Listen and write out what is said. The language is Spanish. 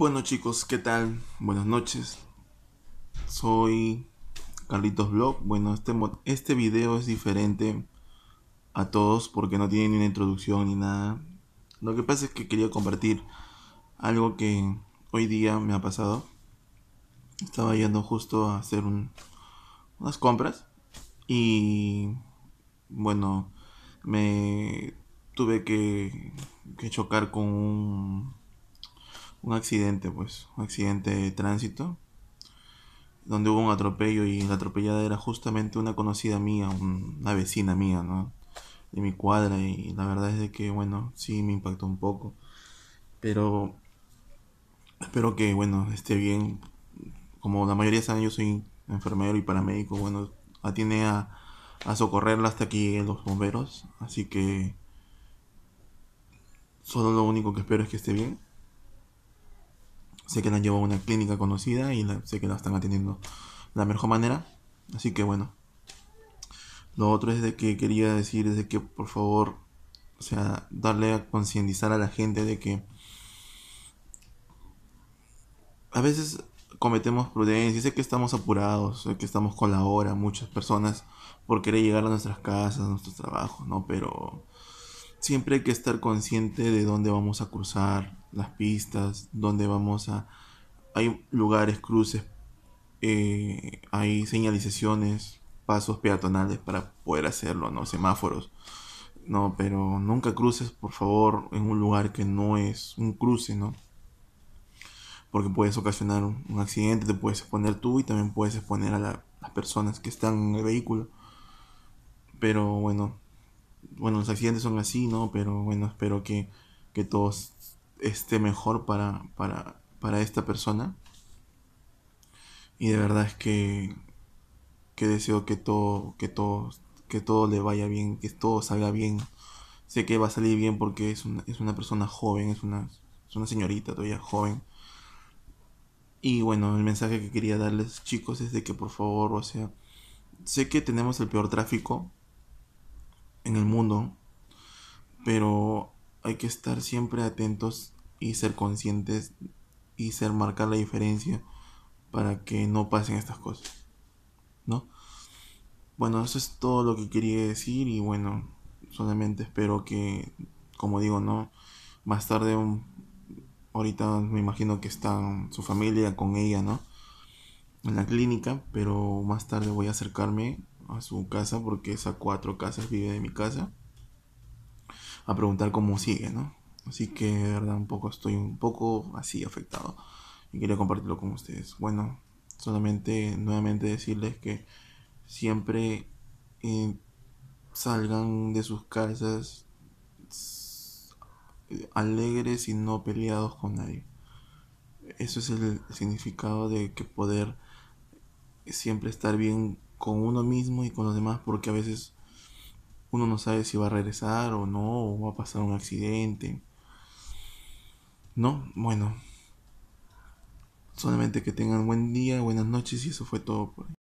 Bueno chicos, ¿qué tal? Buenas noches. Soy Carlitos Blog. Bueno, este, este video es diferente a todos porque no tiene ni una introducción ni nada. Lo que pasa es que quería compartir algo que hoy día me ha pasado. Estaba yendo justo a hacer unas compras y bueno, me tuve que chocar con un un accidente, pues, un accidente de tránsito, donde hubo un atropello y la atropellada era justamente una conocida mía, una vecina mía, ¿no? De mi cuadra y la verdad es de que, bueno, sí me impactó un poco, pero espero que, bueno, esté bien. Como la mayoría saben, yo soy enfermero y paramédico, bueno, atiende a, a socorrerla hasta aquí los bomberos, así que solo lo único que espero es que esté bien sé que la han llevado a una clínica conocida y sé que la están atendiendo de la mejor manera. Así que bueno. Lo otro es de que quería decir es de que por favor, o sea, darle a concientizar a la gente de que a veces cometemos prudencia, sé que estamos apurados, sé que estamos con la hora, muchas personas por querer llegar a nuestras casas, a nuestros trabajos, ¿no? Pero siempre hay que estar consciente de dónde vamos a cruzar, las pistas, donde vamos a... Hay lugares, cruces, eh, hay señalizaciones, pasos peatonales para poder hacerlo, ¿no? Semáforos. No, pero nunca cruces, por favor, en un lugar que no es un cruce, ¿no? Porque puedes ocasionar un accidente, te puedes exponer tú y también puedes exponer a las personas que están en el vehículo. Pero bueno, bueno, los accidentes son así, ¿no? Pero bueno, espero que, que todos esté mejor para, para, para esta persona. Y de verdad es que, que deseo que todo, que, todo, que todo le vaya bien, que todo salga bien. Sé que va a salir bien porque es una, es una persona joven, es una, es una señorita todavía joven. Y bueno, el mensaje que quería darles chicos es de que por favor, o sea, sé que tenemos el peor tráfico en el mundo, pero hay que estar siempre atentos y ser conscientes y ser marcar la diferencia para que no pasen estas cosas. ¿No? Bueno, eso es todo lo que quería decir y bueno, solamente espero que, como digo, ¿no? Más tarde, mm, ahorita me imagino que está su familia con ella, ¿no? En la clínica, pero más tarde voy a acercarme a su casa porque esa cuatro casas, vive de mi casa a preguntar cómo sigue, ¿no? Así que de verdad un poco estoy un poco así afectado y quería compartirlo con ustedes. Bueno, solamente nuevamente decirles que siempre eh, salgan de sus casas eh, alegres y no peleados con nadie. Eso es el significado de que poder siempre estar bien con uno mismo y con los demás porque a veces uno no sabe si va a regresar o no, o va a pasar un accidente. No, bueno. Solamente que tengan buen día, buenas noches y eso fue todo por hoy.